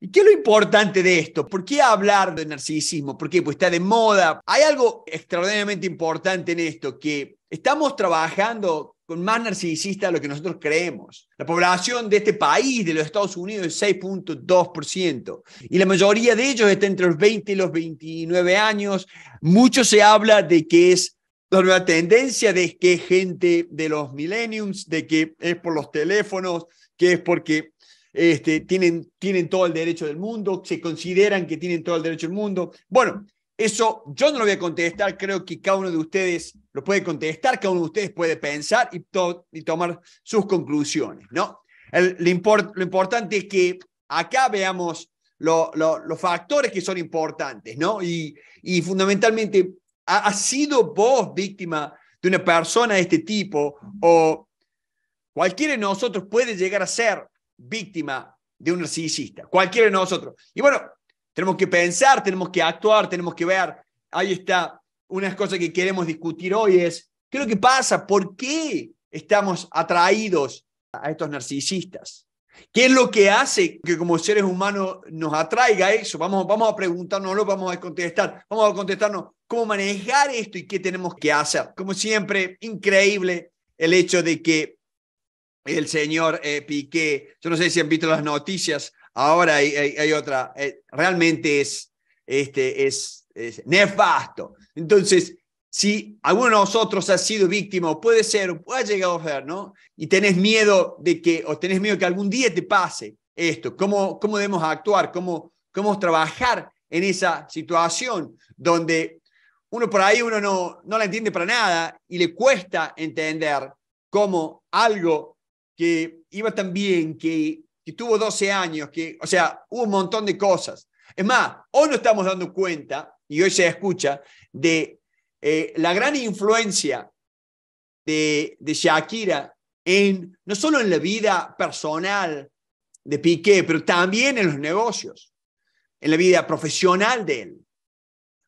¿Y qué es lo importante de esto? ¿Por qué hablar de narcisismo? ¿Por qué? Pues está de moda. Hay algo extraordinariamente importante en esto, que estamos trabajando con más narcisistas de lo que nosotros creemos. La población de este país, de los Estados Unidos, es 6.2%. Y la mayoría de ellos está entre los 20 y los 29 años. Mucho se habla de que es la nueva tendencia, de que es gente de los millennials, de que es por los teléfonos, que es porque este, tienen, tienen todo el derecho del mundo, se consideran que tienen todo el derecho del mundo. Bueno, eso yo no lo voy a contestar, creo que cada uno de ustedes lo puede contestar, cada uno de ustedes puede pensar y, tomar sus conclusiones, ¿no? lo, importante es que acá veamos los factores que son importantes, ¿no? Y, y fundamentalmente, ha sido vos víctima de una persona de este tipo o cualquiera de nosotros puede llegar a ser víctima de un narcisista, cualquiera de nosotros. Y bueno, tenemos que pensar, tenemos que actuar, tenemos que ver. Ahí está, una cosa que queremos discutir hoy es, ¿qué es lo que pasa? ¿Por qué estamos atraídos a estos narcisistas? ¿Qué es lo que hace que como seres humanos nos atraiga eso? Vamos, vamos a preguntárnoslo, vamos a contestar, vamos a contestarnos cómo manejar esto y qué tenemos que hacer. Como siempre, increíble el hecho de que el señor eh, Piqué. Yo no sé si han visto las noticias, ahora hay, otra. Eh, realmente es, este, es, nefasto. Entonces, si alguno de nosotros ha sido víctima, o puede ser, o ha llegado a ser, ¿no? Y tenés miedo de que, o tenés miedo que algún día te pase esto, ¿cómo, cómo debemos actuar? ¿Cómo, ¿Cómo trabajar en esa situación donde uno por ahí uno no, no la entiende para nada y le cuesta entender cómo algo que iba tan bien, que, tuvo 12 años, que, o sea, hubo un montón de cosas. Es más, hoy no estamos dando cuenta, y hoy se escucha, de eh, la gran influencia de, Shakira en, no solo en la vida personal de Piqué, pero también en los negocios, en la vida profesional de él.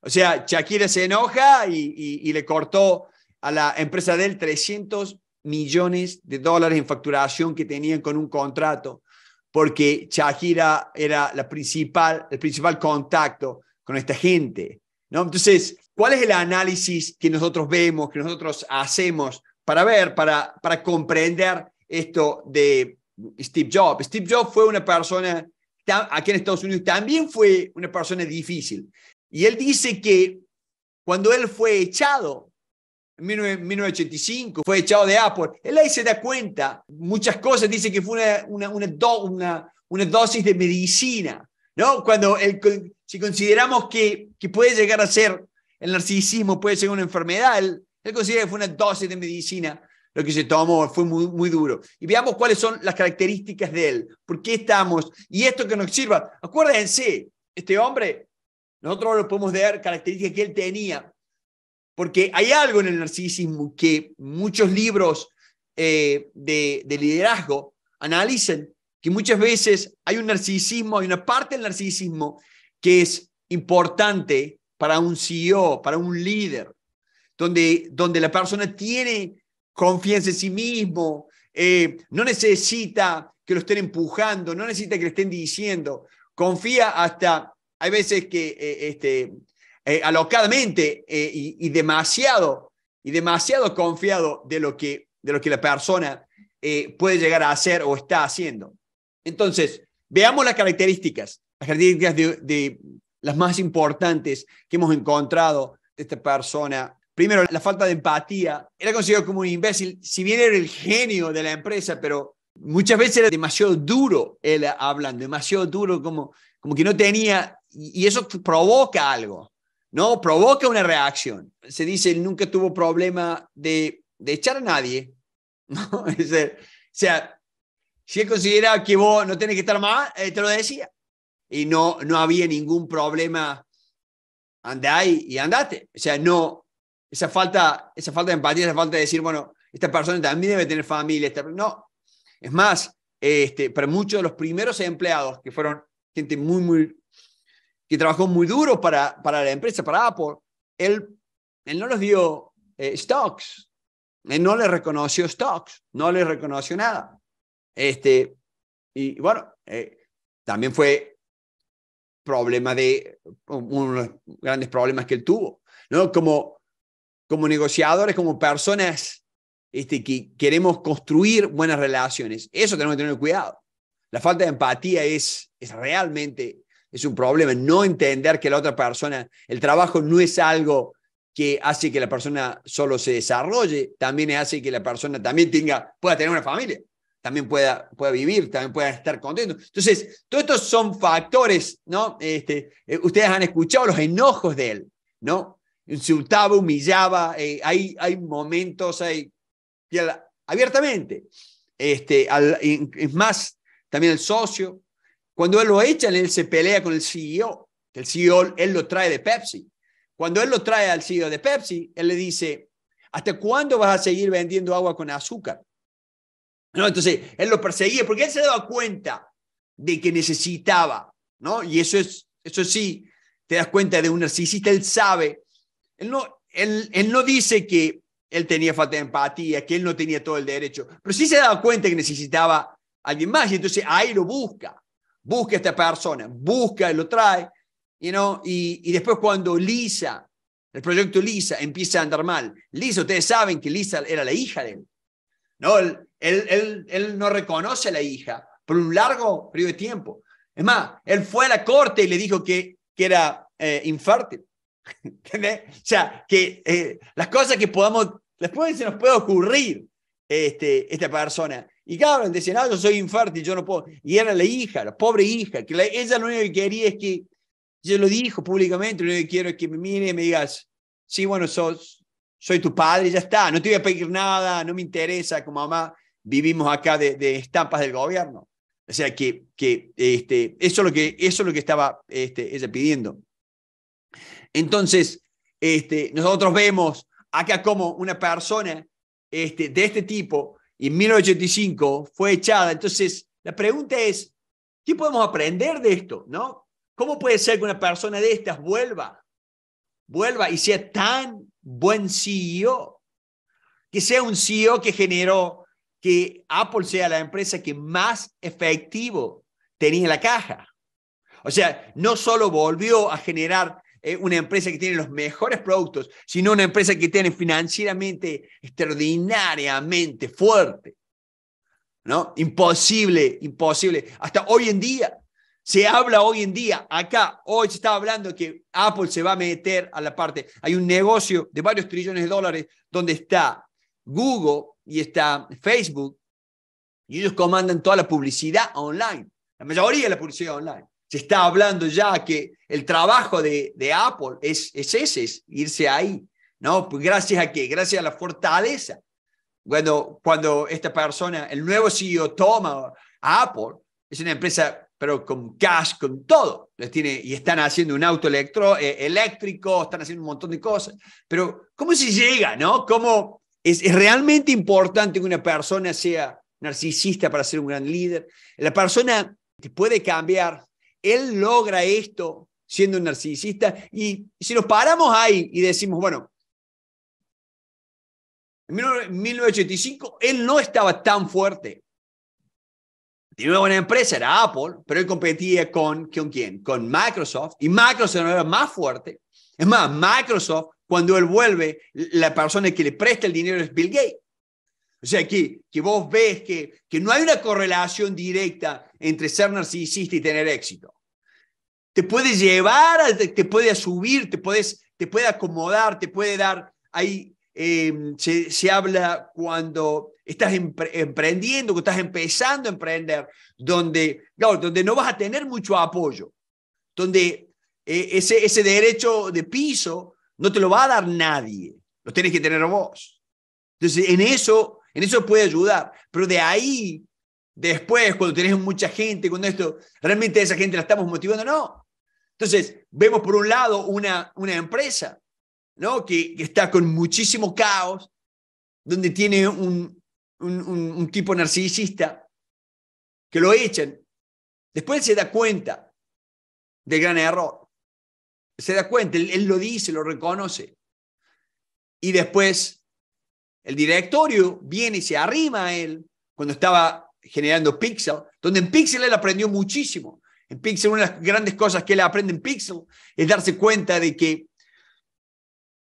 O sea, Shakira se enoja y, y le cortó a la empresa de él 300 millones de dólares en facturación que tenían con un contrato, porque Shakira era la principal, el principal contacto con esta gente. ¿no? Entonces, ¿cuál es el análisis que nosotros vemos, que nosotros hacemos para ver, para, para comprender esto de Steve Jobs? Steve Jobs fue una persona, aquí en Estados Unidos también fue una persona difícil. Y él dice que cuando él fue echado 1985, fue echado de Apple. Él ahí se da cuenta, muchas cosas, dice que fue una, una, una, una, dosis de medicina, ¿no? Cuando el, si consideramos que, que puede llegar a ser el narcisismo, puede ser una enfermedad, él, considera que fue una dosis de medicina lo que se tomó fue muy, muy duro. Y veamos cuáles son las características de él, por qué estamos y esto que nos sirva. Acuérdense, este hombre, nosotros lo podemos ver características que él tenía. Porque hay algo en el narcisismo que muchos libros eh, de, liderazgo analicen, que muchas veces hay un narcisismo, hay una parte del narcisismo que es importante para un CEO, para un líder, donde, donde la persona tiene confianza en sí mismo, eh, no necesita que lo estén empujando, no necesita que le estén diciendo, confía hasta, hay veces que eh, este, eh, alocadamente eh, y, demasiado, y demasiado confiado de lo que, de lo que la persona eh, puede llegar a hacer o está haciendo. Entonces, veamos las características, las características de, de las más importantes que hemos encontrado de esta persona Primero, la falta de empatía. Era considerado como un imbécil, si bien era el genio de la empresa, pero muchas veces era demasiado duro él hablando, demasiado duro, como, como que no tenía, y eso provoca algo. ¿no? Provoca una reacción. Se dice, nunca tuvo problema de, de echar a nadie, o sea, si él considera que vos no tenés que estar más, eh, te lo decía. Y no, no había ningún problema. Andá ahí y andate. O sea, no, esa falta, esa falta de empatía, esa falta de decir, bueno, esta persona también debe tener familia. no, es más, este, para muchos de los primeros empleados, que fueron gente muy, muy que trabajó muy duro para, para la empresa, para Apple, él, él no les dio eh, stocks, él no le reconoció stocks, no le reconoció nada. Este, y bueno, eh, también fue problema de uno los grandes problemas que él tuvo, ¿no? Como, como negociadores, como personas este, que queremos construir buenas relaciones, eso tenemos que tener cuidado. La falta de empatía es, es realmente es un problema. No entender que la otra persona, el trabajo no es algo que hace que la persona solo se desarrolle, también hace que la persona también tenga, pueda tener una familia, también pueda, pueda vivir, también pueda estar contento. Entonces, todos estos son factores, ¿no? Este, eh, ustedes han escuchado los enojos de él, ¿no? Insultaba, humillaba, eh, hay, hay momentos, hay, abiertamente. Este, es más, también el socio, cuando él lo echa, él se pelea con el CEO, que el CEO él lo trae de Pepsi. Cuando él lo trae al CEO de Pepsi, él le dice, ¿hasta cuándo vas a seguir vendiendo agua con azúcar? ¿No? Entonces, él lo perseguía porque él se daba cuenta de que necesitaba, ¿no? Y eso es, eso sí, te das cuenta de un narcisista, él sabe, él no, él, él no dice que él tenía falta de empatía, que él no tenía todo el derecho, pero sí se daba cuenta que necesitaba a alguien más y entonces ahí lo busca busca a esta persona, busca, lo trae, you y, y después cuando Lisa, el proyecto Lisa empieza a andar mal, Lisa, ustedes saben que Lisa era la hija de él, ¿no? Él, él, él, no reconoce a la hija por un largo periodo de tiempo. Es más, él fue a la corte y le dijo que, que era eh, infértil. ¿Entendés? O sea, que eh, las cosas que podamos, después se nos puede ocurrir este, esta persona. Y claro, decían, ah, yo soy infértil, yo no puedo. Y era la hija, la pobre hija, que ella lo único que quería es que, yo lo dijo públicamente, lo único que quiero es que me mire y me digas, sí, bueno, soy tu padre, ya está, no te voy a pedir nada, no me interesa, como mamá, vivimos acá de, estampas del gobierno. O sea, que, que este, eso, es lo que, eso lo que estaba este, ella pidiendo. Entonces, este, nosotros vemos acá como una persona este, de este tipo y en 1985 fue echada. Entonces, la pregunta es, ¿qué podemos aprender de esto? ¿No? ¿Cómo puede ser que una persona de estas vuelva, vuelva y sea tan buen CEO? Que sea un CEO que generó que Apple sea la empresa que más efectivo tenía en la caja. O sea, no solo volvió a generar eh, una empresa que tiene los mejores productos, sino una empresa que tiene financieramente extraordinariamente fuerte. ¿No? Imposible, imposible. Hasta hoy en día, se habla hoy en día, acá, hoy se está hablando que Apple se va a meter a la parte. Hay un negocio de varios trillones de dólares donde está Google y está Facebook y ellos comandan toda la publicidad online, la mayoría de la publicidad online se está hablando ya que el trabajo de, Apple es, ese, es irse ahí, ¿no? Pues gracias a qué? Gracias a la fortaleza. Cuando, cuando esta persona, el nuevo CEO toma a Apple, es una empresa, pero con cash, con todo. Les tiene, y están haciendo un auto eh, eléctrico, están haciendo un montón de cosas. Pero, ¿cómo se llega, no? ¿Cómo es, realmente importante que una persona sea narcisista para ser un gran líder? La persona puede cambiar él logra esto siendo un narcisista y si nos paramos ahí y decimos, bueno, en 1985 él no estaba tan fuerte. Tenía una buena empresa, era Apple, pero él competía con, ¿con quién? Con Microsoft y Microsoft era más fuerte. Es más, Microsoft, cuando él vuelve, la persona que le presta el dinero es Bill Gates. O sea, que, que vos ves que, que no hay una correlación directa entre ser narcisista y tener éxito. Te puede llevar, te puede subir, te, puedes, te puede acomodar, te puede dar. Ahí em, se, habla cuando estás emprendiendo, que estás empezando a emprender, donde, donde no vas a tener mucho apoyo, donde e, ese, ese derecho de piso no te lo va a dar nadie, lo tienes que tener vos. Entonces, en eso, en eso puede ayudar, pero de ahí Después, cuando tenés mucha gente, con esto, realmente esa gente la estamos motivando, no. Entonces, vemos por un lado una, una empresa ¿no? que, está con muchísimo caos, donde tiene un, un, tipo narcisista que lo echan. Después se da cuenta del gran error. Se da cuenta, él, él lo dice, lo reconoce. Y después el directorio viene y se arrima a él cuando estaba generando Pixel, donde en Pixel él aprendió muchísimo. En Pixel, una de las grandes cosas que él aprende en Pixel es darse cuenta de que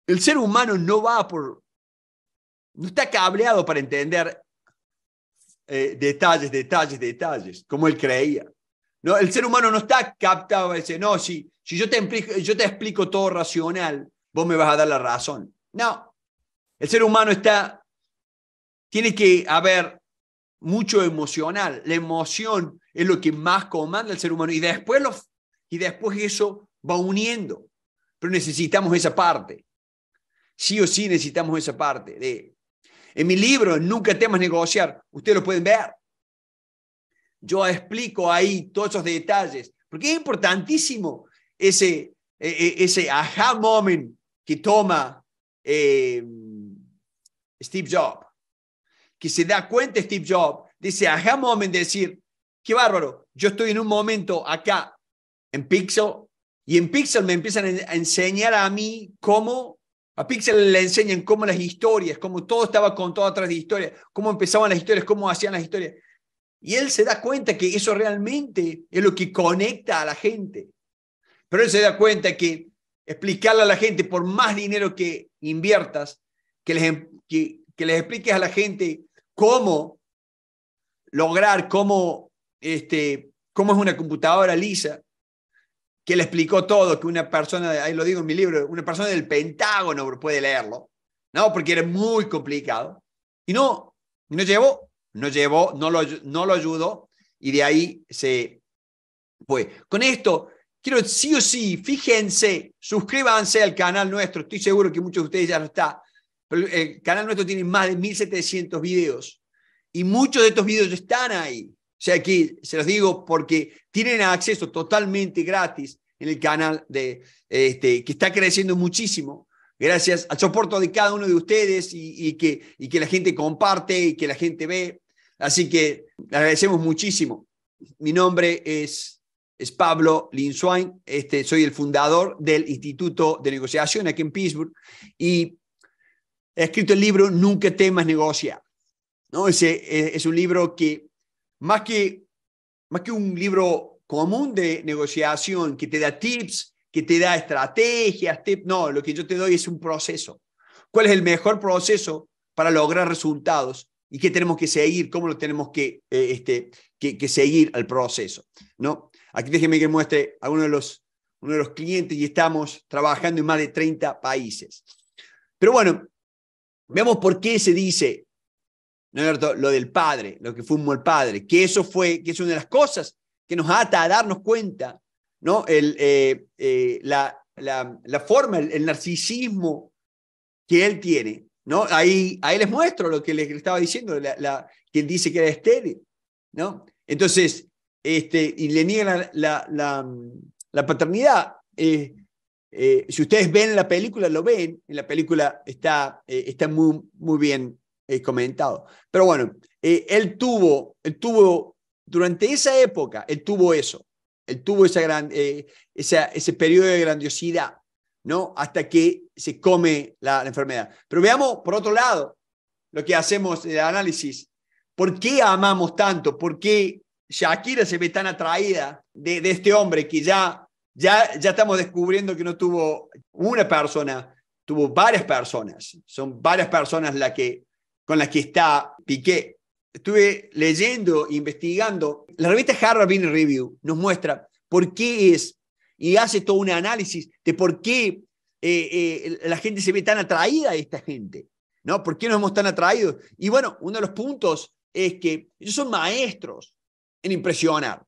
el ser humano no va por, no está cableado para entender eh, detalles, detalles, detalles, como él creía. No, el ser humano no está captado a decir, no, si, si yo, te yo te explico todo racional, vos me vas a dar la razón. No, el ser humano está, tiene que haber mucho emocional. La emoción es lo que más comanda al ser humano y después, y después eso va uniendo. Pero necesitamos esa parte. Sí o sí necesitamos esa parte. De, en mi libro, Nunca temas negociar, ustedes lo pueden ver. Yo explico ahí todos esos detalles, porque es importantísimo ese, e, e, ese aha moment que toma eh, Steve Jobs que se da cuenta Steve Jobs, dice, ajá, de decir, qué bárbaro, yo estoy en un momento acá en Pixel y en Pixel me empiezan a enseñar a mí cómo, a Pixel le enseñan cómo las historias, cómo todo estaba contado atrás de historias, cómo empezaban las historias, cómo hacían las historias. Y él se da cuenta que eso realmente es lo que conecta a la gente. Pero él se da cuenta que explicarle a la gente, por más dinero que inviertas, que les, em, que les expliques a la gente cómo lograr, cómo, este, cómo es una computadora lisa, que le explicó todo, que una persona, ahí lo digo en mi libro, una persona del Pentágono puede leerlo, ¿no? Porque era muy complicado. Y no, no llevó, no llevó, no lo, no lo ayudó, y de ahí se fue. Con esto, quiero sí o sí, fíjense, suscríbanse al canal nuestro, estoy seguro que muchos de ustedes ya lo están, eh, el canal nuestro tiene más de 1.700 videos y muchos de estos videos están ahí. O sea, aquí se los digo porque tienen acceso totalmente gratis en el canal de, este, que está creciendo muchísimo gracias al soporte de cada uno de ustedes y, que, y que la gente comparte y que la gente ve. Así que agradecemos muchísimo. Mi nombre es, es Pablo Linswain, este, soy el fundador del Instituto de Negociación aquí en Pittsburgh y He escrito el libro Nunca temas negociar. ¿no? Ese e, es un libro que, más que, que un libro común de negociación, que te da tips, que te da estrategias, no, lo que yo te doy es un proceso. ¿Cuál es el mejor proceso para lograr resultados? ¿Y qué tenemos que seguir? ¿Cómo lo tenemos que, eh, este, que, seguir al proceso? ¿no? Aquí déjenme que muestre a uno de, los, uno de los clientes y estamos trabajando en más de 30 países. Pero bueno, Veamos por qué se dice, ¿no lo del padre, lo que fue el padre, que eso fue, que es una de las cosas que nos ata a darnos cuenta, ¿no? El, eh, eh, la, la, forma, el, narcisismo que él tiene, ¿no? Ahí, les muestro lo que les estaba diciendo, la, dice que era estéril, ¿no? Entonces, este, y le niegan la, la paternidad. Eh, eh, si ustedes ven la película, lo ven, en la película está, eh, está muy, muy bien eh, comentado. Pero bueno, él, tuvo, él tuvo, durante esa época, él tuvo eso, él tuvo esa gran, esa, ese periodo de grandiosidad, ¿no? Hasta que se come la, enfermedad. Pero veamos, por otro lado, lo que hacemos el análisis. ¿Por qué amamos tanto? ¿Por qué Shakira se ve tan atraída de, de este hombre que ya ya, estamos descubriendo que no tuvo una persona, tuvo varias personas. Son varias personas la que, con las que está Piqué. Estuve leyendo, investigando. La revista Harvard Business Review nos muestra por qué es y hace todo un análisis de por qué eh, eh, la gente se ve tan atraída a esta gente. ¿no? ¿Por qué nos hemos tan atraídos? Y bueno, uno de los puntos es que ellos son maestros en impresionar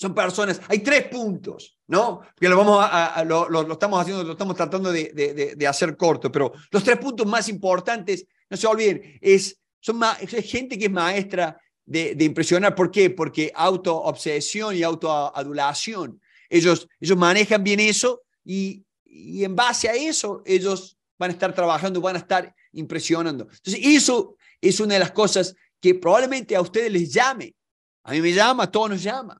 son personas. Hay tres puntos, ¿no? Que lo, vamos a, lo, estamos haciendo, lo estamos tratando de, de, de, hacer corto, pero los tres puntos más importantes, no se olviden, es, son gente que es maestra de, de impresionar. ¿Por qué? Porque autoobsesión y autoadulación. Ellos, ellos manejan bien eso y, y en base a eso ellos van a estar trabajando, van a estar impresionando. Entonces, eso es una de las cosas que probablemente a ustedes les llame. A mí me llama, a todos nos llama.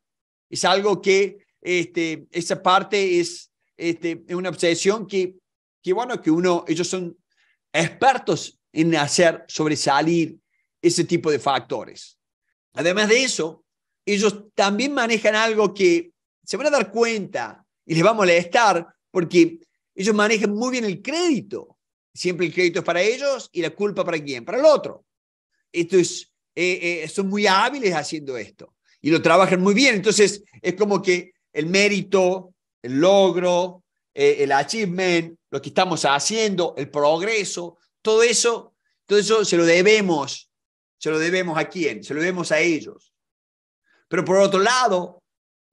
Es algo que este, esa parte este, es una obsesión que, que, bueno, que uno, ellos son expertos en hacer sobresalir ese tipo de factores. Además de eso, ellos también manejan algo que se van a dar cuenta y les va a molestar porque ellos manejan muy bien el crédito. Siempre el crédito es para ellos y la culpa para quién? Para el otro. Esto eh, eh, son muy hábiles haciendo esto y lo trabajan muy bien. Entonces, es como que el mérito, el logro, eh, el achievement, lo que estamos haciendo, el progreso, todo eso, todo eso se lo debemos. ¿Se lo debemos a quién? Se lo debemos a ellos. Pero por otro lado,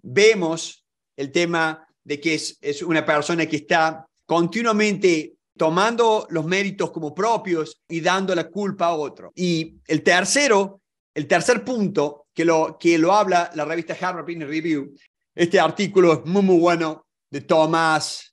vemos el tema de que es, es una persona que está continuamente tomando los méritos como propios y dando la culpa a otro. Y el tercero, el tercer punto que lo, que lo habla la revista Harvard Business Review. Este artículo es muy, muy bueno de Thomas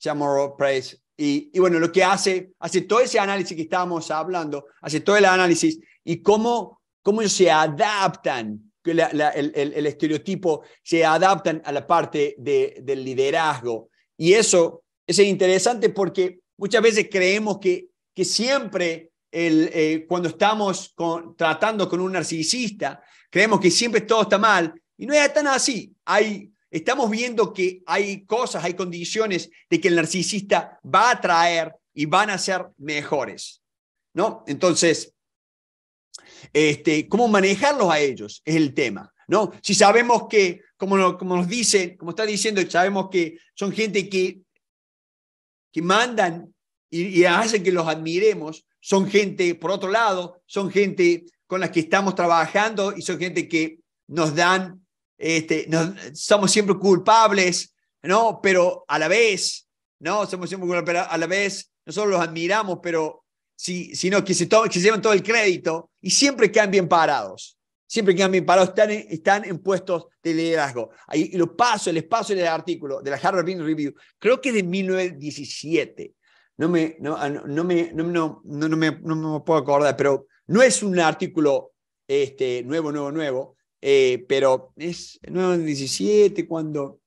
Chamorro Price. Y, bueno, lo que hace, hace todo ese análisis que estábamos hablando, hace todo el análisis y cómo, cómo se adaptan que el, el, el, estereotipo se adaptan a la parte de, del liderazgo. Y eso es interesante porque muchas veces creemos que, que siempre eh, cuando estamos tratando con un narcisista, creemos que siempre todo está mal y no es tan así. estamos viendo que hay cosas, hay condiciones de que el narcisista va a traer y van a ser mejores. ¿no? Entonces, este, ¿cómo manejarlos a ellos? Es el tema. ¿no? Si sabemos que, como, nos dicen, como está diciendo, sabemos que son gente que, que mandan y hacen que los admiremos, son gente, por otro lado, son gente con las que estamos trabajando y son gente que nos dan, este, somos siempre culpables, ¿no? Pero a la vez, ¿no? Somos siempre culpables, a la vez, nosotros los admiramos, pero si, sino que se, que llevan todo el crédito y siempre quedan bien parados. Siempre quedan bien parados, están en, están en puestos de liderazgo. Ahí, y lo paso, espacio paso el artículo de la Harvard Business Review, creo que de 1917 Ah, no me, no, no, me, no, no me puedo acordar, pero no es un artículo este, nuevo, nuevo, nuevo, eh, pero es 1917 cuando...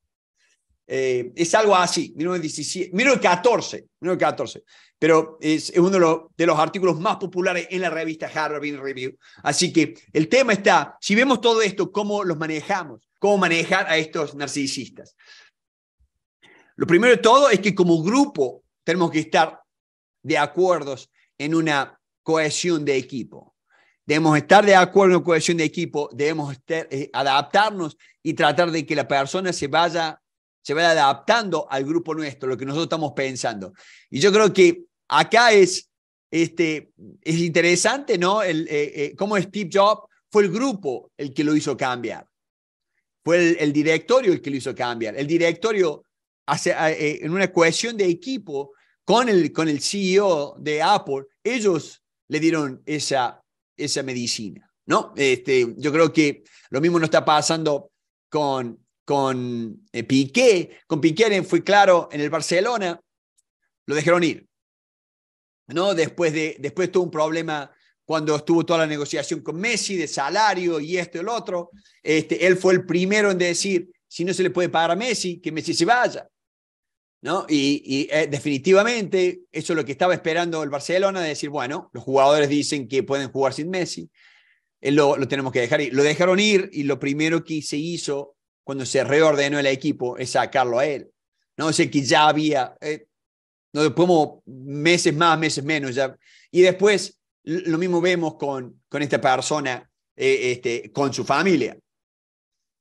Eh, es algo así, 1917, 1914, 14, pero es, uno de los, de los, artículos más populares en la revista Harvard Review. Así que el tema está, si vemos todo esto, cómo los manejamos, cómo manejar a estos narcisistas. Lo primero de todo es que como grupo tenemos que estar de acuerdos en una cohesión de equipo. Debemos estar de acuerdo en cohesión de equipo, debemos estar, eh, adaptarnos y tratar de que la persona se vaya, se vaya adaptando al grupo nuestro, lo que nosotros estamos pensando. Y yo creo que acá es, este, es interesante, ¿no? El, eh, eh cómo Steve Jobs fue el grupo el que lo hizo cambiar. Fue el directorio el que lo hizo cambiar. El directorio Ah, eh, en una cohesión de equipo con el, con el CEO de Apple, ellos le dieron esa, esa medicina, ¿no? Este, yo creo que lo mismo no está pasando con, con eh, Piqué. Con Piqué fue claro, en el Barcelona lo dejaron ir, ¿no? Después, de, después tuvo un problema cuando estuvo toda la negociación con Messi de salario y esto y el otro. Este, él fue el primero en decir, si no se le puede pagar a Messi, que Messi se vaya. ¿no? Y, eh, definitivamente eso es lo que estaba esperando el Barcelona, de decir, bueno, los jugadores dicen que pueden jugar sin Messi, eh, lo, tenemos que dejar ir. Lo dejaron ir y lo primero que se hizo cuando se reordenó el equipo es sacarlo a él. No o sé, que ya había, eh, no después meses más, meses menos. Y después lo mismo vemos con, con esta persona, este, con su familia.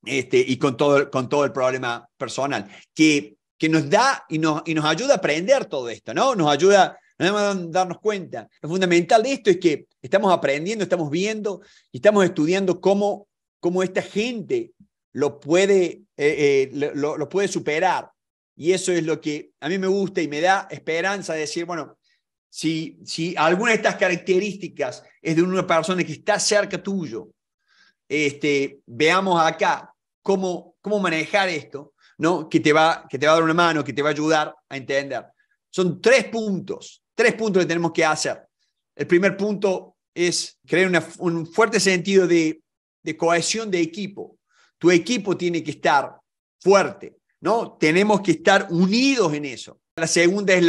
Este, y con todo, con todo el problema personal, que que nos da y nos, y nos ayuda a aprender todo esto, ¿no? Nos ayuda a darnos cuenta. Lo fundamental de esto es que estamos aprendiendo, estamos viendo y estamos estudiando cómo, cómo esta gente lo puede, eh, eh, lo, puede superar. Y eso es lo que a mí me gusta y me da esperanza de decir, bueno, si, si, alguna de estas características es de una persona que está cerca tuyo, este, veamos acá cómo, cómo manejar esto ¿no? que, te va, que te va a dar una mano, que te va a ayudar a entender. Son tres puntos, tres puntos que tenemos que hacer. El primer punto es crear un fuerte sentido de, cohesión de equipo. Tu equipo tiene que estar fuerte, ¿no? Tenemos que estar unidos en eso. La segunda es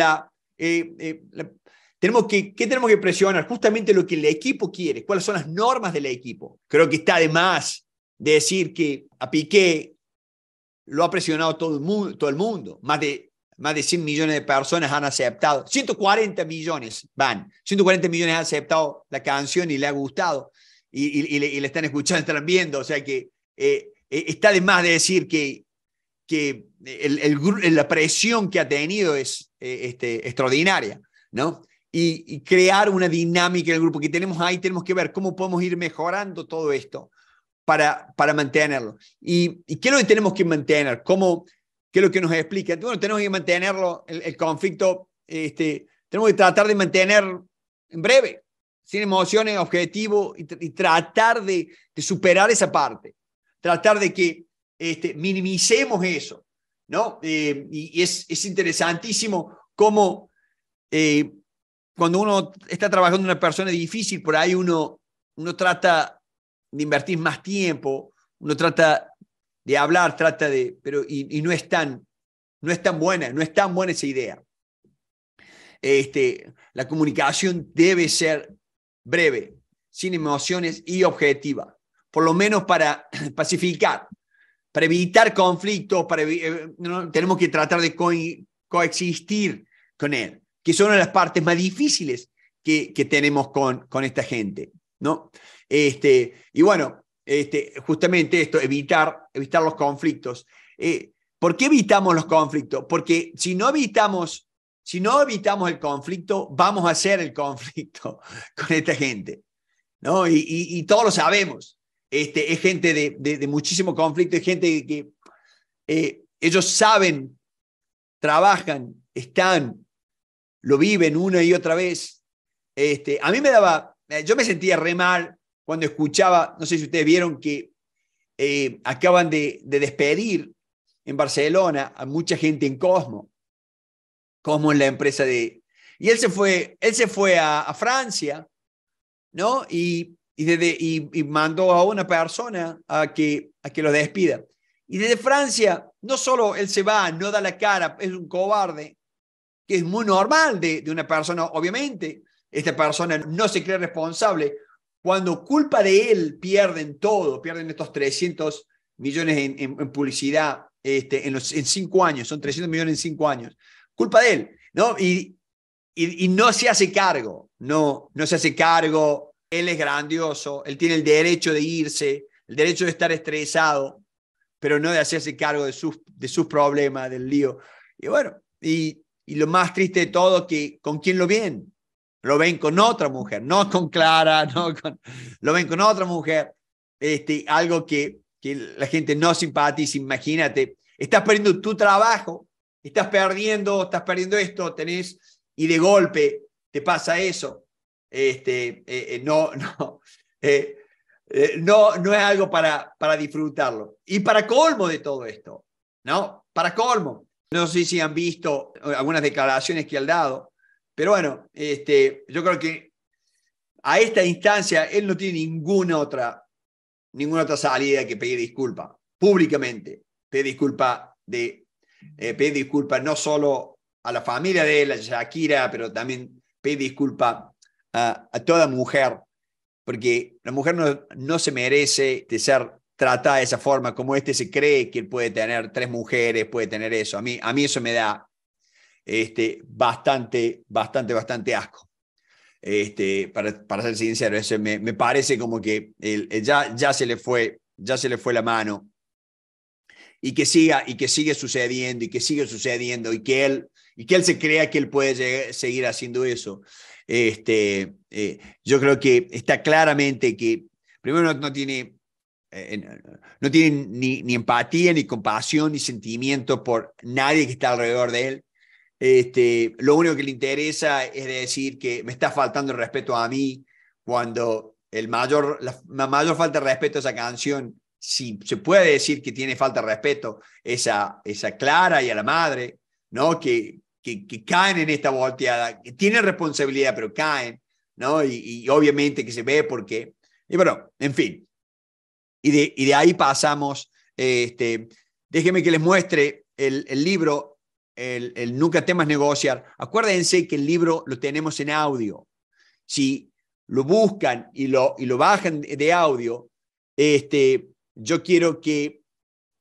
eh, eh, la, tenemos que, ¿Qué tenemos que presionar? Justamente lo que el equipo quiere, cuáles son las normas del equipo. Creo que está de más decir que a Piqué lo ha presionado todo el mundo. Todo el mundo. Más, de, más de 100 millones de personas han aceptado. 140 millones van. 140 millones han aceptado la canción y le ha gustado. Y, le, están escuchando, están viendo. O sea que eh, eh, está de más de decir que, que la presión que ha tenido es eh, este, extraordinaria. ¿no? y, crear una dinámica en el grupo que tenemos ahí, tenemos que ver cómo podemos ir mejorando todo esto para, mantenerlo. ¿Y, qué es lo que tenemos que mantener? ¿Cómo, ¿Qué es lo que nos explica? Bueno, tenemos que mantenerlo, el, conflicto, este, tenemos que tratar de mantener en breve, sin emociones, objetivo, y, tratar de, superar esa parte, tratar de que este, minimicemos eso, ¿no? Eh, y, es, es, interesantísimo cómo eh, cuando uno está trabajando una persona difícil, por ahí uno, uno trata de invertir más tiempo, uno trata de hablar, trata de, pero y, no es tan, no es tan buena, no es tan buena esa idea. Este, la comunicación debe ser breve, sin emociones y objetiva, por lo menos para pacificar, para evitar conflictos, para, eh, tenemos que tratar de coexistir con él, que son las partes más difíciles que, que tenemos con, con esta gente. ¿no? Este, y bueno, este, justamente esto, evitar, evitar los conflictos. Eh, ¿Por qué evitamos los conflictos? Porque si no evitamos, si no evitamos el conflicto, vamos a hacer el conflicto con esta gente. ¿no? Y, y, todos lo sabemos. Este, es gente de, muchísimo conflicto, es gente que eh, ellos saben, trabajan, están, lo viven una y otra vez. Este, a mí me daba eh, yo me sentía re mal cuando escuchaba, no sé si ustedes vieron que eh, acaban de, despedir en Barcelona a mucha gente en Cosmo. Cosmo en la empresa de... Y él se fue, él se fue a, Francia, ¿no? Y, mandó a una persona a que, a que lo despida. Y desde Francia, no solo él se va, no da la cara, es un cobarde, que es muy normal de una persona, obviamente, esta persona no se cree responsable. Cuando culpa de él pierden todo, pierden estos 300 millones en, publicidad este, en, los, cinco años, son 300 millones en cinco años. Culpa de él, ¿no? Y, no se hace cargo, no, no se hace cargo, él es grandioso, él tiene el derecho de irse, el derecho de estar estresado, pero no de hacerse cargo de sus, de sus problemas, del lío. Y bueno, y, lo más triste de todo, que con quién lo ven, lo ven con otra mujer, no con Clara, no lo ven con otra mujer, este, algo que, que la gente no simpatiza, imagínate, estás perdiendo tu trabajo, estás perdiendo, estás perdiendo esto, tenés, y de golpe te pasa eso, este, eh, eh, no, no, eh, no, no es algo para, para disfrutarlo. Y para colmo de todo esto, ¿no? Para colmo. No sé si han visto algunas declaraciones que han dado pero bueno, este, yo creo que a esta instancia él no tiene ninguna otra, ninguna otra salida que pedir disculpa públicamente. Pedir disculpa de eh, pedir disculpa no solo a la familia de él, a Shakira, pero también pedir disculpa a, a toda mujer, porque la mujer no, no se merece de ser tratada de esa forma, como este se cree que él puede tener tres mujeres, puede tener eso. A mí, a mí eso me da este, bastante, bastante, bastante asco. Este, para, para ser sincero, me, me parece como que el, ya, ya, se le fue, ya se le fue la mano y que siga y que sigue sucediendo y que sigue sucediendo y que él y que él se crea que él puede seguir haciendo eso. Este, eh, yo creo que está claramente que primero no, tiene no tiene eh, ni empatía, ni compasión, ni sentimiento por nadie que está alrededor de él este, lo único que le interesa es decir que me está faltando el respeto a mí cuando el mayor, la, mayor falta de respeto a esa canción, si se puede decir que tiene falta de respeto, esa, esa Clara y a la madre, ¿no? Que, que, caen en esta volteada, que tienen responsabilidad, pero caen, ¿no? Y, obviamente que se ve porque, y bueno, en fin. Y de, ahí pasamos, este, déjenme que les muestre el libro el, Nunca temas negociar, acuérdense que el libro lo tenemos en audio. Si lo buscan y lo, y lo bajan de audio, este, yo quiero que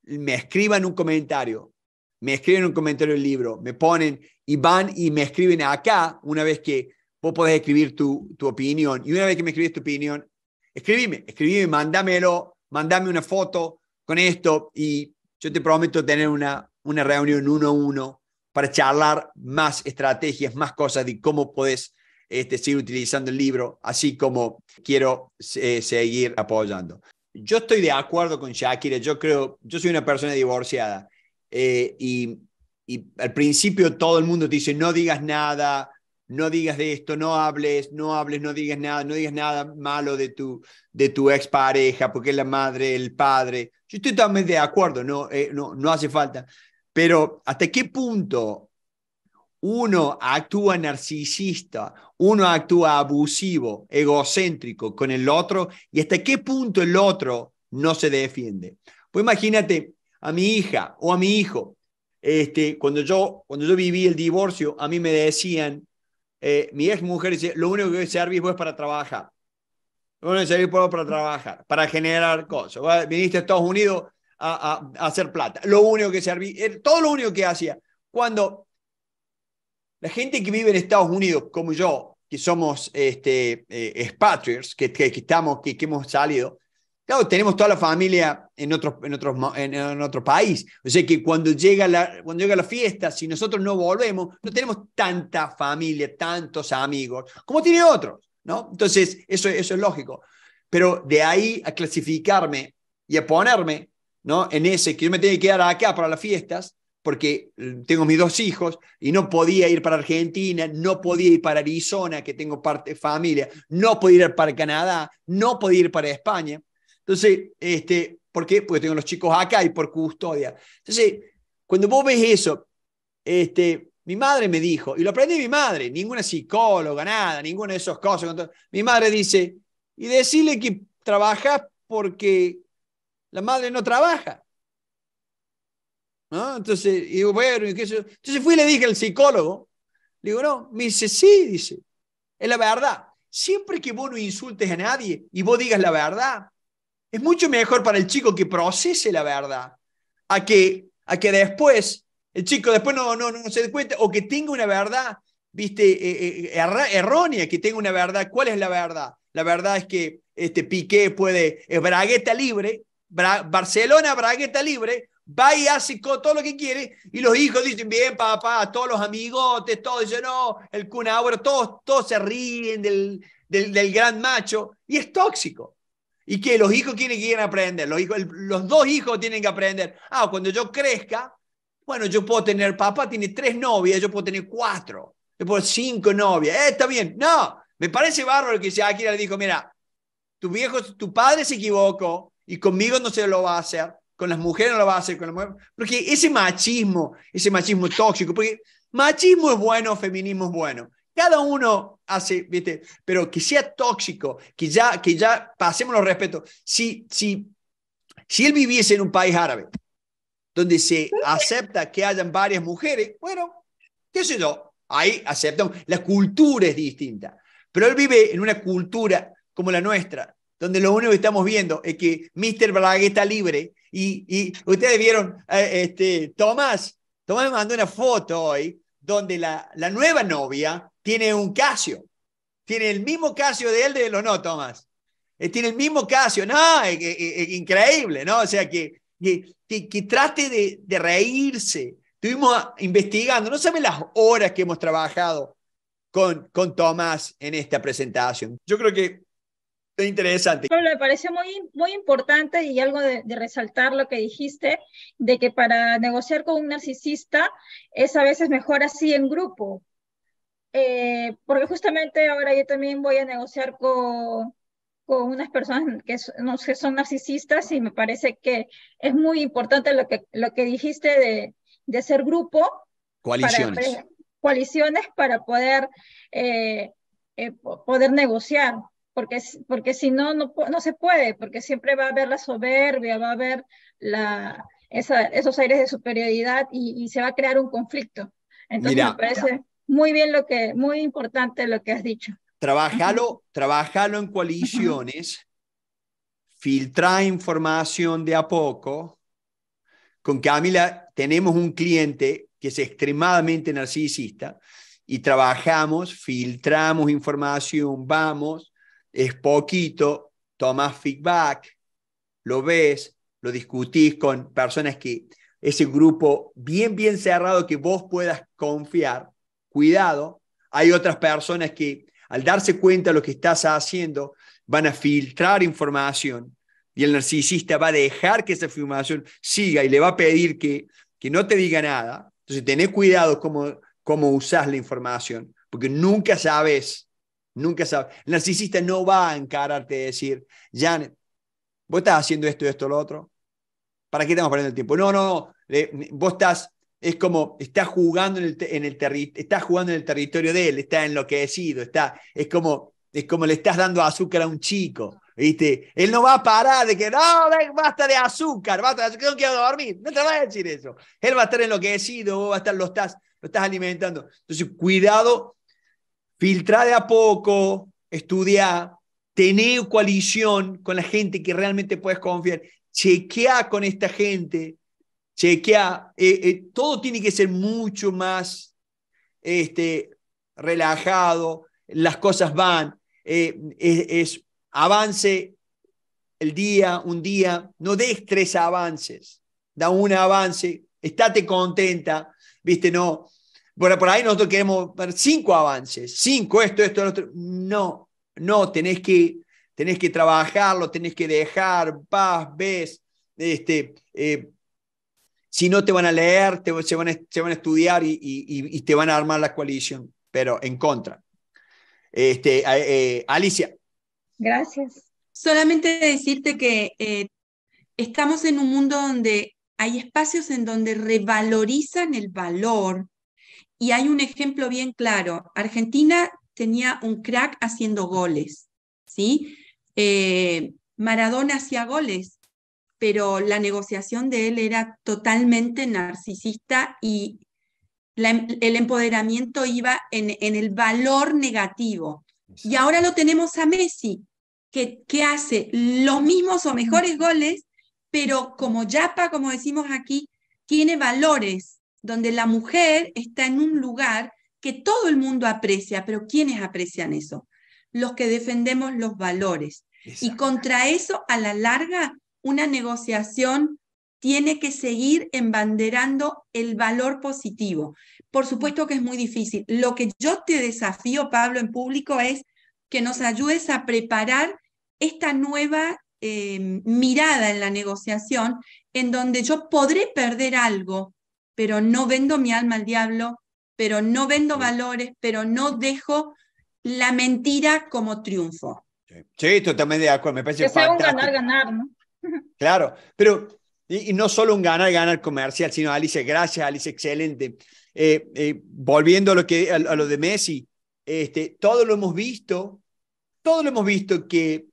me escriban un comentario, me escriben un comentario del libro, me ponen y van y me escriben acá una vez que vos podés escribir tu, tu opinión. Y una vez que me escribes tu opinión, escribime, escribime, mándamelo, mándame una foto con esto y yo te prometo tener una, una reunión uno a uno para charlar más estrategias, más cosas de cómo podés este, seguir utilizando el libro, así como quiero eh, seguir apoyando. Yo estoy de acuerdo con Shakira, yo creo, yo soy una persona divorciada eh, y, al principio todo el mundo te dice, no digas nada, no digas de esto, no hables, no hables, no digas nada, no digas nada malo de tu, de tu expareja, porque es la madre, el padre. Yo estoy totalmente de acuerdo, no, eh, no, no hace falta. Pero ¿hasta qué punto uno actúa narcisista, uno actúa abusivo, egocéntrico con el otro y hasta qué punto el otro no se defiende? Pues imagínate a mi hija o a mi hijo. Este, cuando, yo, cuando yo viví el divorcio, a mí me decían, eh, mi ex mujer dice, lo único que ser vivo es para trabajar. Lo único que para trabajar, para generar cosas. Viniste a Estados Unidos, a, hacer plata. Lo único que servía, todo lo único que hacía. Cuando la gente que vive en Estados Unidos, como yo, que somos este, eh, expatriates, que, estamos, que, hemos salido, Claro, tenemos toda la familia en otro, en, en otro, país. O sea que cuando llega, la, cuando llega la fiesta, si nosotros no volvemos, no tenemos tanta familia, tantos amigos, como tiene otros, ¿no? Entonces, eso, eso es lógico. Pero de ahí a clasificarme y a ponerme ¿no? En ese, que yo me tenía que quedar acá para las fiestas, porque eh, tengo mis dos hijos y no podía ir para Argentina, no podía ir para Arizona, que tengo parte de familia, no podía ir para Canadá, no podía ir para España. Entonces, este, ¿por qué? Porque tengo los chicos acá y por custodia. Entonces, cuando vos ves eso, este, mi madre me dijo, y lo aprendí de mi madre, ninguna psicóloga, nada, ninguna de esas cosas. Mi madre dice, y decirle que trabajas porque la madre no trabaja. ¿No? Entonces, y bueno, y qué Entonces fui y le dije al psicólogo, le digo, no, me dice, sí, dice, es la verdad. Siempre que vos no insultes a nadie y vos digas la verdad, es mucho mejor para el chico que procese la verdad a que, a que después, el chico después no, no, no se dé cuenta o que tenga una verdad, viste, eh, eh, eh, errónea, que tenga una verdad. ¿Cuál es la verdad? La verdad es que este Piqué puede, es bragueta libre, Bra Barcelona, está libre, va y hace todo lo que quiere, y los hijos dicen, bien, papá, todos los amigotes, todo dicen, no, el Kun todos, todos se ríen del, del, gran macho, y es tóxico. Y que los hijos tienen que aprender, los, hijos, los dos hijos tienen que aprender, ah, cuando yo crezca, bueno, yo puedo tener, papá tiene tres novias, yo puedo tener cuatro, yo puedo tener cinco novias, eh, está bien, no, me parece bárbaro que aquí le dijo, mira, tu viejo, tu padre se equivocó, y conmigo no se lo va a hacer, con las mujeres no lo va a hacer, con las mujeres. Porque ese machismo, ese machismo tóxico, porque machismo es bueno, feminismo es bueno. Cada uno hace, ¿viste? Pero que sea tóxico, que ya, que ya pasemos los respetos. Si, si, si él viviese en un país árabe, donde se acepta que hayan varias mujeres, bueno, qué sé yo, ahí aceptan, La cultura es distinta. Pero él vive en una cultura como la nuestra, donde lo único que estamos viendo es que Mr. Blague está libre y, y ustedes vieron, eh, este, Tomás, Tomás me mandó una foto hoy donde la, la, nueva novia tiene un Casio, tiene el mismo Casio de él de los no, Tomás, eh, tiene el mismo Casio, no, es, increíble, ¿no? O sea, que, que, que, trate de, reírse. Estuvimos investigando, no saben las horas que hemos trabajado con, con Tomás en esta presentación. Yo creo que interesante. me parece muy, muy importante y algo de, resaltar lo que dijiste, de que para negociar con un narcisista es a veces mejor así en grupo. Eh, porque justamente ahora yo también voy a negociar con, con unas personas que, no, son narcisistas y me parece que es muy importante lo que, lo que dijiste de, de hacer grupo. Coaliciones. Para, coaliciones para poder, eh, eh, poder negociar porque, porque si no, no, no, se puede, porque siempre va a haber la soberbia, va a haber la, esos aires de superioridad y, se va a crear un conflicto. Entonces me parece muy bien lo que, muy importante lo que has dicho. trabajalo trabajalo en coaliciones, filtra información de a poco. Con Camila tenemos un cliente que es extremadamente narcisista y trabajamos, filtramos información, vamos, es poquito, tomás feedback, lo ves, lo discutís con personas que ese grupo bien, bien cerrado que vos puedas confiar, cuidado, hay otras personas que al darse cuenta de lo que estás haciendo van a filtrar información y el narcisista va a dejar que esa información siga y le va a pedir que, que no te diga nada. Entonces, tenés cuidado cómo, cómo usás la información, porque nunca sabes Nunca sabe. El narcisista no va a encararte y decir, Janet, vos estás haciendo esto, esto, lo otro. ¿Para qué estamos perdiendo el tiempo? No, no, vos estás, es como, estás jugando en el, en el jugando en el territorio de él, está enloquecido, está, es como, es como le estás dando azúcar a un chico. ¿Viste? Él no va a parar de que no, basta de azúcar, basta de azúcar, no quiero dormir. No te va a decir eso. Él va a estar enloquecido, vos va a estar, lo estás, lo estás alimentando. Entonces, cuidado filtrá de a poco, estudiar, tené coalición con la gente que realmente puedes confiar, chequea con esta gente, chequea, eh, eh, todo tiene que ser mucho más este, relajado, las cosas van, eh, es, avance el día, un día, no des tres avances, da un avance, estate contenta, viste, no, bueno, por ahí nosotros queremos ver cinco avances, cinco, esto, esto, No, no, tenés que, tenés que trabajarlo, tenés que dejar, vas, ves, este, eh, si no te van a leer, te, se, van a, van a estudiar y, te van a armar la coalición, pero en contra. Este, eh, Alicia. Gracias. Solamente decirte que eh, estamos en un mundo donde hay espacios en donde revalorizan el valor y hay un ejemplo bien claro. Argentina tenía un crack haciendo goles, ¿sí? Eh, Maradona hacía goles, pero la negociación de él era totalmente narcisista y em, el empoderamiento iba en, en, el valor negativo. Y ahora lo tenemos a Messi, que, que hace los mismos o mejores goles, pero como yapa, como decimos aquí, tiene valores donde la mujer está en un lugar que todo el mundo aprecia, pero ¿quiénes aprecian eso? Los que defendemos los valores. Y contra eso, a la larga, una negociación tiene que seguir embanderando el valor positivo. Por supuesto que es muy difícil. Lo que yo te desafío, Pablo, en público es que nos ayudes a preparar esta nueva eh, mirada en la negociación, en donde yo podré perder algo, pero no vendo mi alma al diablo, pero no vendo valores, pero no dejo la mentira como triunfo. Sí, totalmente de acuerdo. Me parece que sea un ganar, ganar, ¿no? Claro, pero y, no solo un ganar, ganar comercial, sino Alice, gracias, Alice, excelente. Eh, eh, volviendo a lo, que, lo de Messi, este, todo lo hemos visto, todo lo hemos visto que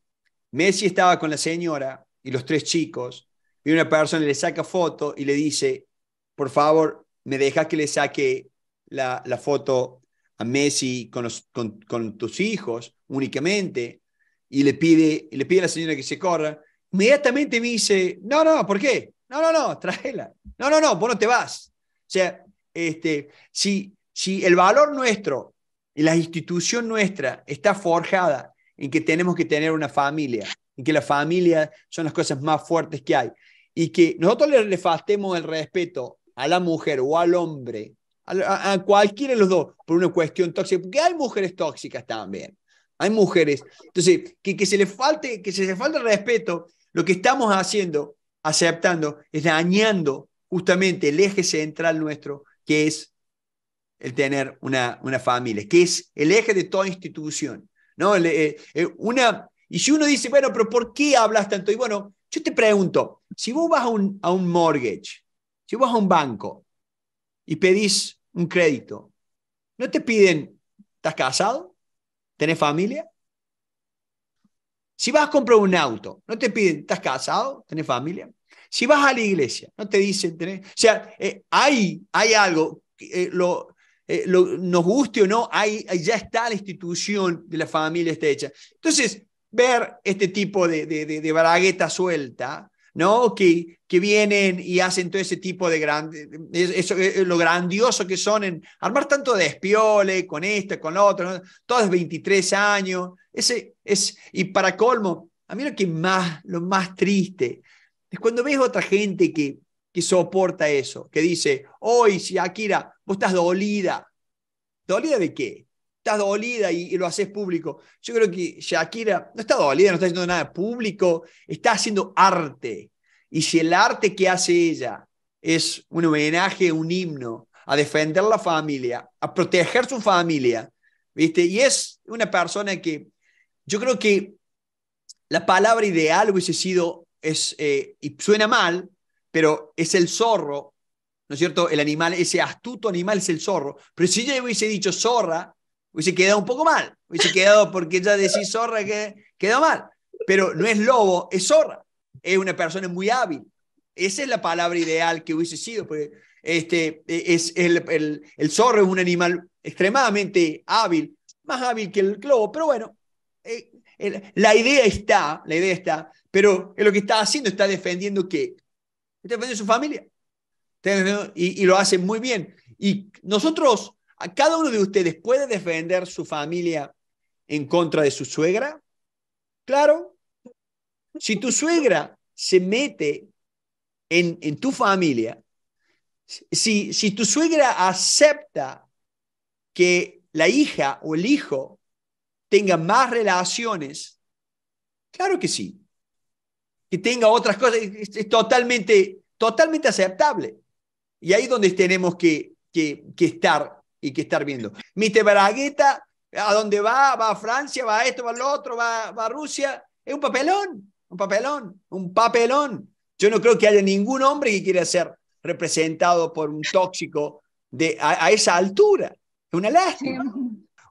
Messi estaba con la señora y los tres chicos, y una persona le saca foto y le dice, por favor, me dejas que le saque la, la foto a Messi con, con, con, tus hijos únicamente, y le pide, le pide a la señora que se corra, inmediatamente me dice, no, no, ¿por qué? No, no, no, tráela. No, no, no, vos no te vas. O sea, este, si, si el valor nuestro y la institución nuestra está forjada en que tenemos que tener una familia, en que la familia son las cosas más fuertes que hay, y que nosotros le, le faltemos el respeto a la mujer o al hombre, a, cualquiera de los dos, por una cuestión tóxica, porque hay mujeres tóxicas también, hay mujeres. Entonces, que, que se le falte, que se le falte respeto, lo que estamos haciendo, aceptando, es dañando justamente el eje central nuestro, que es el tener una, una familia, que es el eje de toda institución. ¿no? Eh, eh, una, y si uno dice, bueno, pero ¿por qué hablas tanto? Y bueno, yo te pregunto, si vos vas a un, a un mortgage, si vas a un banco y pedís un crédito, ¿no te piden, estás casado? ¿Tenés familia? Si vas a comprar un auto, ¿no te piden, estás casado? ¿Tenés familia? Si vas a la iglesia, ¿no te dicen, O sea, eh, hay, hay algo, que eh, eh, lo, nos guste o no, hay, ya está la institución de la familia está hecha. Entonces, ver este tipo de, de, de baragueta suelta ¿no? Que, que vienen y hacen todo ese tipo de grandes eso, lo grandioso que son en armar tanto despiole con este, con lo otro, todos 23 años. Ese es, y para colmo, a mí lo que más, lo más triste es cuando ves otra gente que, que soporta eso, que dice, hoy, si Akira, vos estás dolida. ¿Dolida de qué? estás dolida y, lo haces público. Yo creo que Shakira no está dolida, no está haciendo nada público, está haciendo arte. Y si el arte que hace ella es un homenaje, un himno, a defender la familia, a proteger su familia, ¿viste? Y es una persona que yo creo que la palabra ideal hubiese sido, es, eh, y suena mal, pero es el zorro, ¿no es cierto? El animal, ese astuto animal es el zorro. Pero si ella hubiese dicho zorra, hubiese quedado un poco mal, hubiese quedado porque ya decís zorra que quedó mal, pero no es lobo, es zorra, es una persona muy hábil. Esa es la palabra ideal que hubiese sido, porque este, e, es, el, zorro es un animal extremadamente hábil, más hábil que el lobo, pero bueno, eh, la idea está, la idea está, pero lo que está haciendo está defendiendo que está defendiendo su familia, y, y lo hace muy bien. Y nosotros ¿Cada uno de ustedes puede defender su familia en contra de su suegra? Claro. Si tu suegra se mete en, tu familia, si, si tu suegra acepta que la hija o el hijo tenga más relaciones, claro que sí. Que tenga otras cosas, es, totalmente, totalmente aceptable. Y ahí es donde tenemos que, que, que estar y que estar viendo. Mister Bragueta, ¿a dónde va? ¿Va a Francia? ¿Va a esto? ¿Va al otro? ¿Va, a Rusia? Es un papelón, un papelón, un papelón. Yo no creo que haya ningún hombre que quiera ser representado por un tóxico de, a, esa altura. Es una lástima.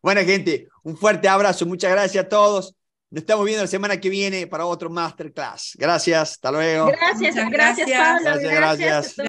Bueno, gente, un fuerte abrazo. Muchas gracias a todos. Nos estamos viendo la semana que viene para otro masterclass. Gracias, hasta luego. Gracias, gracias. gracias.